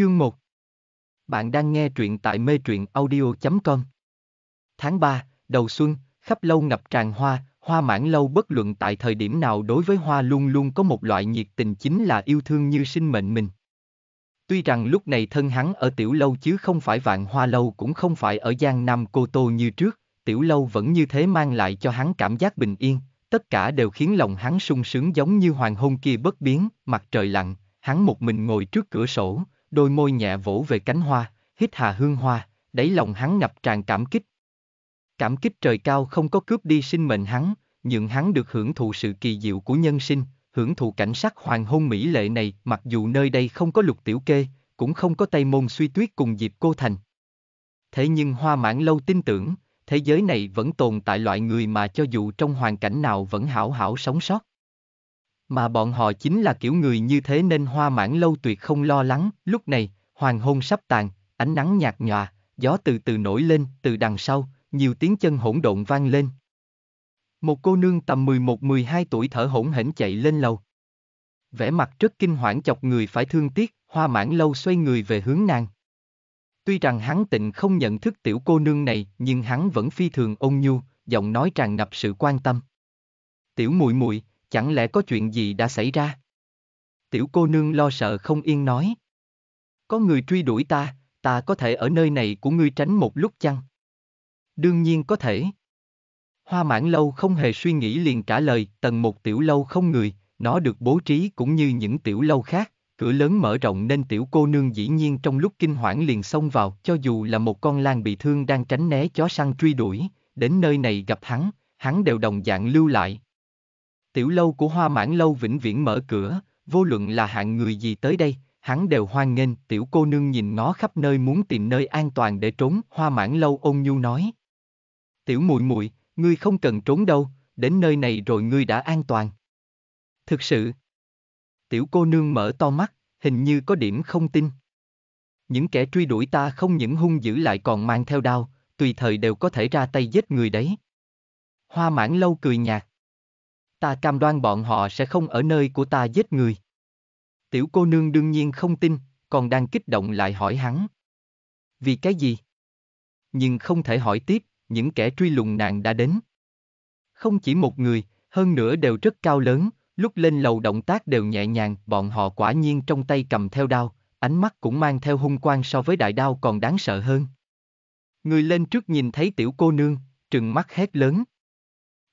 Chương 1 Bạn đang nghe truyện tại mê truyện audio.com Tháng 3, đầu xuân, khắp lâu ngập tràn hoa, hoa mãn lâu bất luận tại thời điểm nào đối với hoa luôn luôn có một loại nhiệt tình chính là yêu thương như sinh mệnh mình. Tuy rằng lúc này thân hắn ở tiểu lâu chứ không phải vạn hoa lâu cũng không phải ở Giang Nam Cô Tô như trước, tiểu lâu vẫn như thế mang lại cho hắn cảm giác bình yên, tất cả đều khiến lòng hắn sung sướng giống như hoàng hôn kia bất biến, mặt trời lặng, hắn một mình ngồi trước cửa sổ, đôi môi nhẹ vỗ về cánh hoa, hít hà hương hoa, đáy lòng hắn ngập tràn cảm kích. Cảm kích trời cao không có cướp đi sinh mệnh hắn, nhưng hắn được hưởng thụ sự kỳ diệu của nhân sinh, hưởng thụ cảnh sắc hoàng hôn mỹ lệ này mặc dù nơi đây không có lục tiểu kê, cũng không có tây môn suy tuyết cùng dịp cô thành. Thế nhưng hoa mãn lâu tin tưởng, thế giới này vẫn tồn tại loại người mà cho dù trong hoàn cảnh nào vẫn hảo hảo sống sót. Mà bọn họ chính là kiểu người như thế nên hoa mãn lâu tuyệt không lo lắng, lúc này, hoàng hôn sắp tàn, ánh nắng nhạt nhòa, gió từ từ nổi lên, từ đằng sau, nhiều tiếng chân hỗn độn vang lên. Một cô nương tầm 11-12 tuổi thở hổn hển chạy lên lầu. Vẻ mặt rất kinh hoảng chọc người phải thương tiếc, hoa mãn lâu xoay người về hướng nàng. Tuy rằng hắn tịnh không nhận thức tiểu cô nương này, nhưng hắn vẫn phi thường ôn nhu, giọng nói tràn ngập sự quan tâm. Tiểu muội muội, Chẳng lẽ có chuyện gì đã xảy ra? Tiểu cô nương lo sợ không yên nói. Có người truy đuổi ta, ta có thể ở nơi này của ngươi tránh một lúc chăng? Đương nhiên có thể. Hoa mãn lâu không hề suy nghĩ liền trả lời, tầng một tiểu lâu không người, nó được bố trí cũng như những tiểu lâu khác, cửa lớn mở rộng nên tiểu cô nương dĩ nhiên trong lúc kinh hoảng liền xông vào, cho dù là một con lang bị thương đang tránh né chó săn truy đuổi, đến nơi này gặp hắn, hắn đều đồng dạng lưu lại tiểu lâu của hoa mãn lâu vĩnh viễn mở cửa, vô luận là hạng người gì tới đây, hắn đều hoan nghênh, tiểu cô nương nhìn nó khắp nơi muốn tìm nơi an toàn để trốn, hoa mãn lâu ôn nhu nói. Tiểu muội muội, ngươi không cần trốn đâu, đến nơi này rồi ngươi đã an toàn. Thực sự, tiểu cô nương mở to mắt, hình như có điểm không tin. Những kẻ truy đuổi ta không những hung dữ lại còn mang theo đao, tùy thời đều có thể ra tay giết người đấy. Hoa mãn lâu cười nhạt. Ta cam đoan bọn họ sẽ không ở nơi của ta giết người. Tiểu cô nương đương nhiên không tin, còn đang kích động lại hỏi hắn. Vì cái gì? Nhưng không thể hỏi tiếp, những kẻ truy lùng nạn đã đến. Không chỉ một người, hơn nữa đều rất cao lớn, lúc lên lầu động tác đều nhẹ nhàng, bọn họ quả nhiên trong tay cầm theo đao, ánh mắt cũng mang theo hung quang so với đại đao còn đáng sợ hơn. Người lên trước nhìn thấy tiểu cô nương, trừng mắt hét lớn,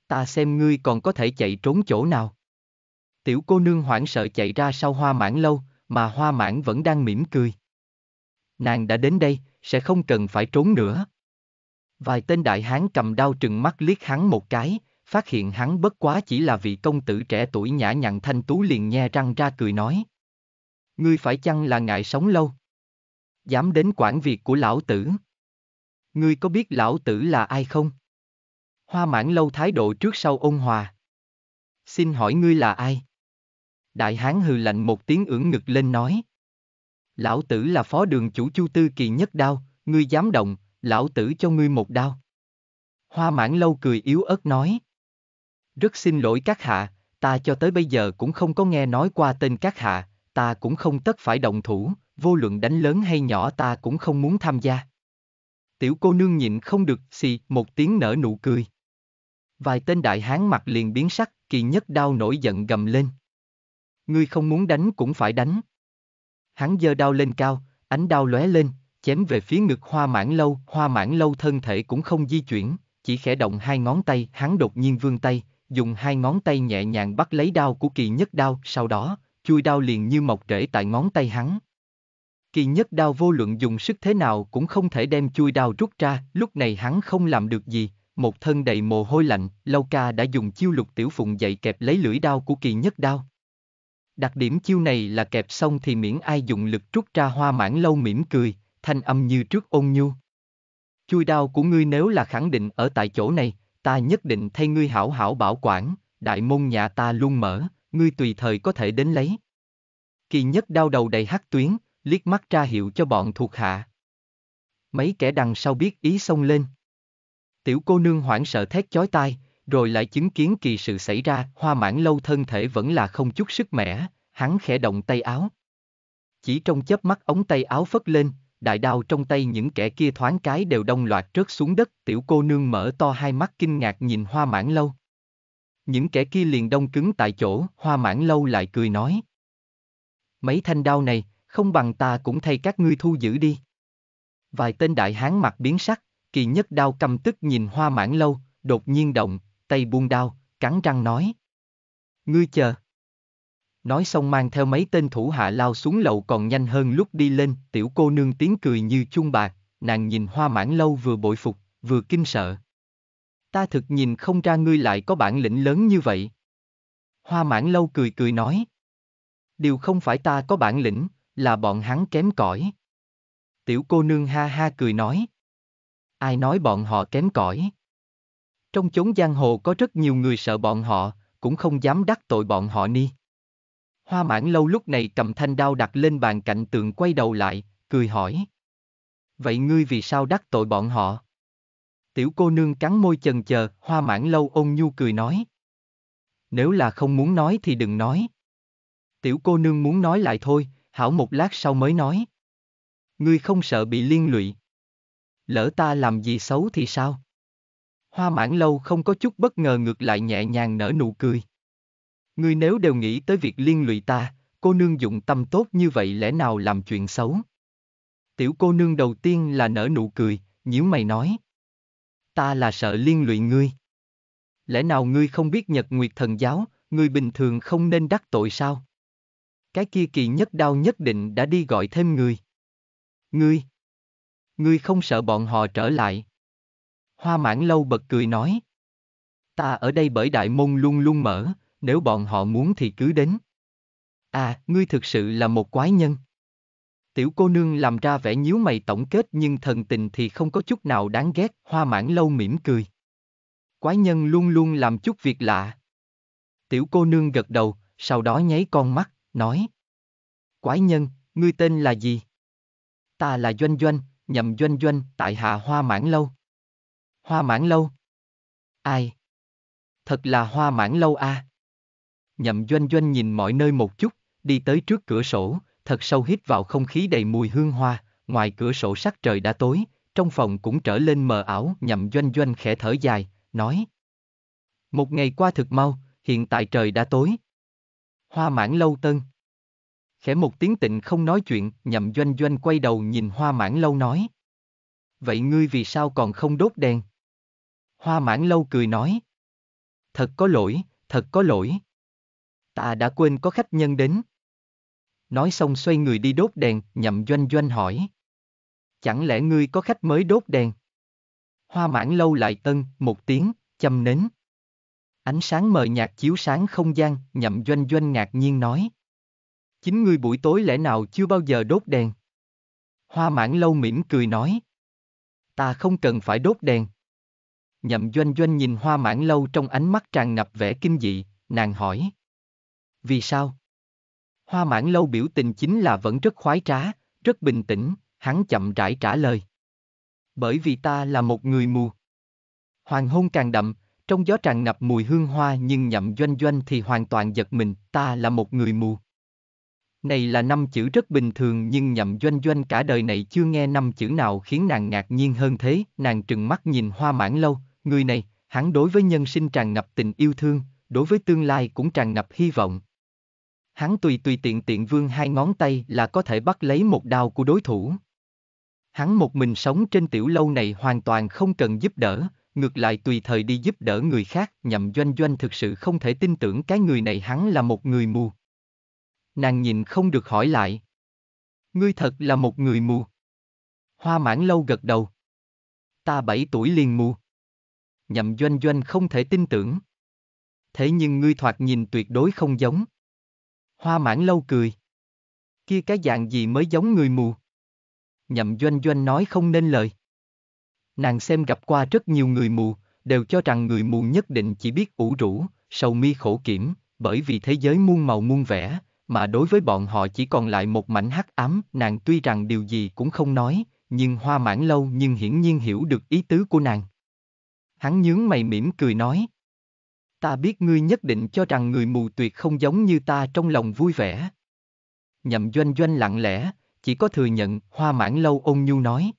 ta xem ngươi còn có thể chạy trốn chỗ nào. Tiểu cô nương hoảng sợ chạy ra sau hoa mãn lâu, mà hoa mãn vẫn đang mỉm cười. Nàng đã đến đây, sẽ không cần phải trốn nữa. Vài tên đại hán cầm đao trừng mắt liếc hắn một cái, phát hiện hắn bất quá chỉ là vị công tử trẻ tuổi nhã nhặn thanh tú liền nhe răng ra cười nói. Ngươi phải chăng là ngại sống lâu? Dám đến quản việc của lão tử? Ngươi có biết lão tử là ai không? Hoa mãn lâu thái độ trước sau ôn hòa. Xin hỏi ngươi là ai? Đại hán hừ lạnh một tiếng ưỡn ngực lên nói. Lão tử là phó đường chủ chu tư kỳ nhất đao, ngươi dám động, lão tử cho ngươi một đao. Hoa mãn lâu cười yếu ớt nói. Rất xin lỗi các hạ, ta cho tới bây giờ cũng không có nghe nói qua tên các hạ, ta cũng không tất phải động thủ, vô luận đánh lớn hay nhỏ ta cũng không muốn tham gia. Tiểu cô nương nhịn không được, xì, một tiếng nở nụ cười. Vài tên đại hán mặt liền biến sắc, kỳ nhất đao nổi giận gầm lên. Ngươi không muốn đánh cũng phải đánh. Hắn giơ đao lên cao, ánh đao lóe lên, chém về phía ngực hoa mãn lâu, hoa mãn lâu thân thể cũng không di chuyển, chỉ khẽ động hai ngón tay, hắn đột nhiên vươn tay, dùng hai ngón tay nhẹ nhàng bắt lấy đao của kỳ nhất đao, sau đó, chui đao liền như mọc rễ tại ngón tay hắn. Kỳ nhất đao vô luận dùng sức thế nào cũng không thể đem chui đao rút ra, lúc này hắn không làm được gì, một thân đầy mồ hôi lạnh, Lâu Ca đã dùng chiêu lục tiểu phụng dậy kẹp lấy lưỡi đao của kỳ nhất đao. Đặc điểm chiêu này là kẹp xong thì miễn ai dùng lực trút ra hoa mãn lâu mỉm cười, thanh âm như trước ôn nhu. Chui đao của ngươi nếu là khẳng định ở tại chỗ này, ta nhất định thay ngươi hảo hảo bảo quản, đại môn nhà ta luôn mở, ngươi tùy thời có thể đến lấy. Kỳ nhất đao đầu đầy hắc tuyến, liếc mắt ra hiệu cho bọn thuộc hạ. Mấy kẻ đằng sau biết ý xông lên. Tiểu cô nương hoảng sợ thét chói tai, rồi lại chứng kiến kỳ sự xảy ra, hoa mãn lâu thân thể vẫn là không chút sức mẻ, hắn khẽ động tay áo. Chỉ trong chớp mắt ống tay áo phất lên, đại đao trong tay những kẻ kia thoáng cái đều đông loạt rớt xuống đất, tiểu cô nương mở to hai mắt kinh ngạc nhìn hoa mãn lâu. Những kẻ kia liền đông cứng tại chỗ, hoa mãn lâu lại cười nói. Mấy thanh đao này, không bằng ta cũng thay các ngươi thu giữ đi. Vài tên đại hán mặt biến sắc, Kỳ nhất đao căm tức nhìn hoa mãn lâu, đột nhiên động, tay buông đao, cắn răng nói. Ngươi chờ. Nói xong mang theo mấy tên thủ hạ lao xuống lầu còn nhanh hơn lúc đi lên, tiểu cô nương tiếng cười như chung bạc, nàng nhìn hoa mãn lâu vừa bội phục, vừa kinh sợ. Ta thực nhìn không ra ngươi lại có bản lĩnh lớn như vậy. Hoa mãn lâu cười cười nói. Điều không phải ta có bản lĩnh, là bọn hắn kém cỏi. Tiểu cô nương ha ha cười nói ai nói bọn họ kém cỏi. Trong chốn giang hồ có rất nhiều người sợ bọn họ, cũng không dám đắc tội bọn họ ni. Hoa mãn lâu lúc này cầm thanh đao đặt lên bàn cạnh tượng quay đầu lại, cười hỏi. Vậy ngươi vì sao đắc tội bọn họ? Tiểu cô nương cắn môi chần chờ, hoa mãn lâu ôn nhu cười nói. Nếu là không muốn nói thì đừng nói. Tiểu cô nương muốn nói lại thôi, hảo một lát sau mới nói. Ngươi không sợ bị liên lụy lỡ ta làm gì xấu thì sao? Hoa mãn lâu không có chút bất ngờ ngược lại nhẹ nhàng nở nụ cười. Ngươi nếu đều nghĩ tới việc liên lụy ta, cô nương dụng tâm tốt như vậy lẽ nào làm chuyện xấu? Tiểu cô nương đầu tiên là nở nụ cười, nhíu mày nói. Ta là sợ liên lụy ngươi. Lẽ nào ngươi không biết nhật nguyệt thần giáo, ngươi bình thường không nên đắc tội sao? Cái kia kỳ nhất đau nhất định đã đi gọi thêm người. Ngươi! Ngươi không sợ bọn họ trở lại. Hoa mãn lâu bật cười nói. Ta ở đây bởi đại môn luôn luôn mở, nếu bọn họ muốn thì cứ đến. À, ngươi thực sự là một quái nhân. Tiểu cô nương làm ra vẻ nhíu mày tổng kết nhưng thần tình thì không có chút nào đáng ghét, hoa mãn lâu mỉm cười. Quái nhân luôn luôn làm chút việc lạ. Tiểu cô nương gật đầu, sau đó nháy con mắt, nói. Quái nhân, ngươi tên là gì? Ta là Doanh Doanh, nhầm doanh doanh tại hạ hoa mãn lâu. Hoa mãn lâu? Ai? Thật là hoa mãn lâu a. À? Nhậm doanh doanh nhìn mọi nơi một chút, đi tới trước cửa sổ, thật sâu hít vào không khí đầy mùi hương hoa, ngoài cửa sổ sắc trời đã tối, trong phòng cũng trở lên mờ ảo, Nhầm doanh doanh khẽ thở dài, nói. Một ngày qua thực mau, hiện tại trời đã tối. Hoa mãn lâu tân khẽ một tiếng tịnh không nói chuyện, nhậm doanh doanh quay đầu nhìn hoa mãn lâu nói. Vậy ngươi vì sao còn không đốt đèn? Hoa mãn lâu cười nói. Thật có lỗi, thật có lỗi. Ta đã quên có khách nhân đến. Nói xong xoay người đi đốt đèn, nhậm doanh doanh hỏi. Chẳng lẽ ngươi có khách mới đốt đèn? Hoa mãn lâu lại tân, một tiếng, châm nến. Ánh sáng mờ nhạt chiếu sáng không gian, nhậm doanh doanh ngạc nhiên nói. Chính ngươi buổi tối lẽ nào chưa bao giờ đốt đèn? Hoa mãn lâu mỉm cười nói. Ta không cần phải đốt đèn. Nhậm doanh doanh nhìn hoa mãn lâu trong ánh mắt tràn ngập vẻ kinh dị, nàng hỏi. Vì sao? Hoa mãn lâu biểu tình chính là vẫn rất khoái trá, rất bình tĩnh, hắn chậm rãi trả lời. Bởi vì ta là một người mù. Hoàng hôn càng đậm, trong gió tràn ngập mùi hương hoa nhưng nhậm doanh doanh thì hoàn toàn giật mình, ta là một người mù. Này là năm chữ rất bình thường nhưng nhậm doanh doanh cả đời này chưa nghe năm chữ nào khiến nàng ngạc nhiên hơn thế, nàng trừng mắt nhìn hoa mãn lâu, người này, hắn đối với nhân sinh tràn ngập tình yêu thương, đối với tương lai cũng tràn ngập hy vọng. Hắn tùy tùy tiện tiện vương hai ngón tay là có thể bắt lấy một đao của đối thủ. Hắn một mình sống trên tiểu lâu này hoàn toàn không cần giúp đỡ, ngược lại tùy thời đi giúp đỡ người khác, nhậm doanh doanh thực sự không thể tin tưởng cái người này hắn là một người mù, nàng nhìn không được hỏi lại. Ngươi thật là một người mù. Hoa mãn lâu gật đầu. Ta bảy tuổi liền mù. Nhậm doanh doanh không thể tin tưởng. Thế nhưng ngươi thoạt nhìn tuyệt đối không giống. Hoa mãn lâu cười. Kia cái dạng gì mới giống người mù? Nhậm doanh doanh nói không nên lời. Nàng xem gặp qua rất nhiều người mù, đều cho rằng người mù nhất định chỉ biết ủ rũ, sầu mi khổ kiểm, bởi vì thế giới muôn màu muôn vẻ, mà đối với bọn họ chỉ còn lại một mảnh hắc ám, nàng tuy rằng điều gì cũng không nói, nhưng hoa mãn lâu nhưng hiển nhiên hiểu được ý tứ của nàng. Hắn nhướng mày mỉm cười nói. Ta biết ngươi nhất định cho rằng người mù tuyệt không giống như ta trong lòng vui vẻ. Nhậm doanh doanh lặng lẽ, chỉ có thừa nhận, hoa mãn lâu ôn nhu nói.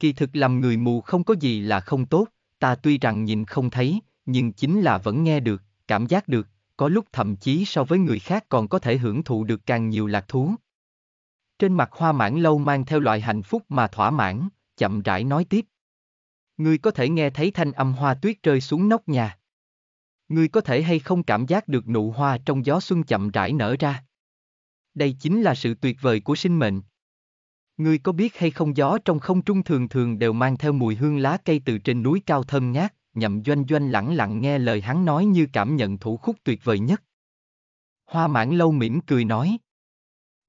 Kỳ thực làm người mù không có gì là không tốt, ta tuy rằng nhìn không thấy, nhưng chính là vẫn nghe được, cảm giác được, có lúc thậm chí so với người khác còn có thể hưởng thụ được càng nhiều lạc thú. Trên mặt hoa mãn lâu mang theo loại hạnh phúc mà thỏa mãn, chậm rãi nói tiếp. Ngươi có thể nghe thấy thanh âm hoa tuyết rơi xuống nóc nhà. Ngươi có thể hay không cảm giác được nụ hoa trong gió xuân chậm rãi nở ra. Đây chính là sự tuyệt vời của sinh mệnh. Ngươi có biết hay không gió trong không trung thường thường đều mang theo mùi hương lá cây từ trên núi cao thơm ngát nhậm doanh doanh lẳng lặng nghe lời hắn nói như cảm nhận thủ khúc tuyệt vời nhất. Hoa mãn lâu mỉm cười nói.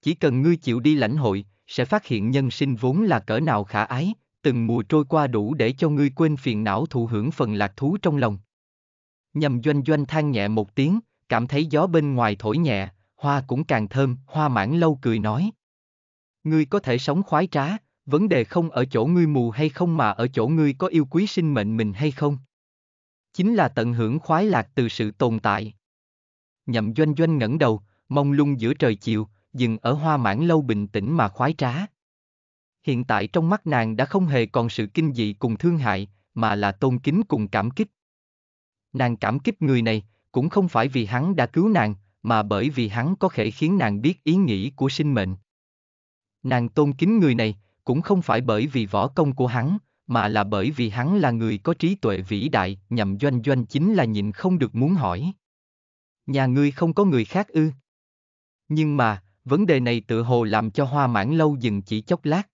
Chỉ cần ngươi chịu đi lãnh hội, sẽ phát hiện nhân sinh vốn là cỡ nào khả ái, từng mùa trôi qua đủ để cho ngươi quên phiền não thụ hưởng phần lạc thú trong lòng. Nhầm doanh doanh than nhẹ một tiếng, cảm thấy gió bên ngoài thổi nhẹ, hoa cũng càng thơm, hoa mãn lâu cười nói. Ngươi có thể sống khoái trá, vấn đề không ở chỗ ngươi mù hay không mà ở chỗ ngươi có yêu quý sinh mệnh mình hay không chính là tận hưởng khoái lạc từ sự tồn tại. Nhậm doanh doanh ngẩng đầu, mông lung giữa trời chiều, dừng ở hoa mãn lâu bình tĩnh mà khoái trá. Hiện tại trong mắt nàng đã không hề còn sự kinh dị cùng thương hại, mà là tôn kính cùng cảm kích. Nàng cảm kích người này, cũng không phải vì hắn đã cứu nàng, mà bởi vì hắn có thể khiến nàng biết ý nghĩ của sinh mệnh. Nàng tôn kính người này, cũng không phải bởi vì võ công của hắn, mà là bởi vì hắn là người có trí tuệ vĩ đại, nhậm doanh doanh chính là nhịn không được muốn hỏi. Nhà ngươi không có người khác ư? Nhưng mà, vấn đề này tự hồ làm cho hoa mãn lâu dừng chỉ chốc lát.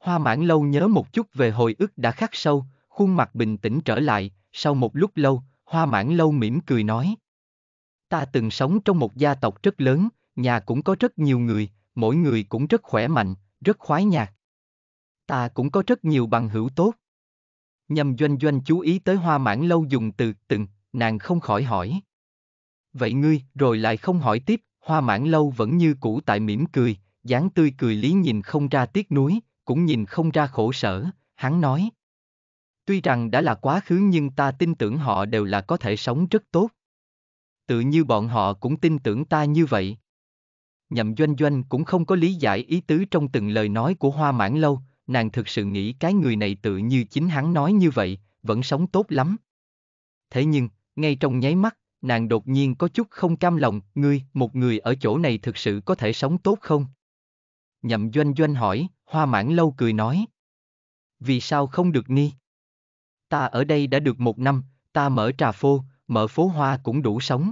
Hoa mãn lâu nhớ một chút về hồi ức đã khắc sâu, khuôn mặt bình tĩnh trở lại, sau một lúc lâu, hoa mãn lâu mỉm cười nói. Ta từng sống trong một gia tộc rất lớn, nhà cũng có rất nhiều người, mỗi người cũng rất khỏe mạnh, rất khoái nhạc. Ta cũng có rất nhiều bằng hữu tốt. Nhầm doanh doanh chú ý tới hoa mãn lâu dùng từ từng, nàng không khỏi hỏi. Vậy ngươi, rồi lại không hỏi tiếp, hoa mãn lâu vẫn như cũ tại mỉm cười, dáng tươi cười lý nhìn không ra tiếc nuối, cũng nhìn không ra khổ sở, hắn nói. Tuy rằng đã là quá khứ nhưng ta tin tưởng họ đều là có thể sống rất tốt. Tự như bọn họ cũng tin tưởng ta như vậy. Nhậm doanh doanh cũng không có lý giải ý tứ trong từng lời nói của hoa mãn lâu, nàng thực sự nghĩ cái người này tự như chính hắn nói như vậy, vẫn sống tốt lắm. Thế nhưng, ngay trong nháy mắt, nàng đột nhiên có chút không cam lòng, ngươi, một người ở chỗ này thực sự có thể sống tốt không? Nhậm doanh doanh hỏi, hoa mãn lâu cười nói. Vì sao không được ni? Ta ở đây đã được một năm, ta mở trà phô, mở phố hoa cũng đủ sống.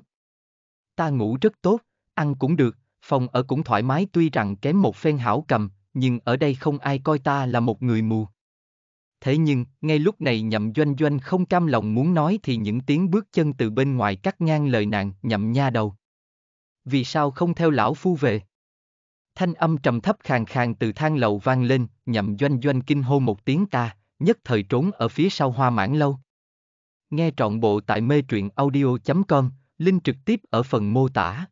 Ta ngủ rất tốt, ăn cũng được, phòng ở cũng thoải mái tuy rằng kém một phen hảo cầm, nhưng ở đây không ai coi ta là một người mù. Thế nhưng, ngay lúc này nhậm doanh doanh không cam lòng muốn nói thì những tiếng bước chân từ bên ngoài cắt ngang lời nàng nhậm nha đầu. Vì sao không theo lão phu về? Thanh âm trầm thấp khàn khàn từ thang lầu vang lên, nhậm doanh doanh kinh hô một tiếng ta, nhất thời trốn ở phía sau hoa mãn lâu. Nghe trọn bộ tại mê truyện audio.com, link trực tiếp ở phần mô tả.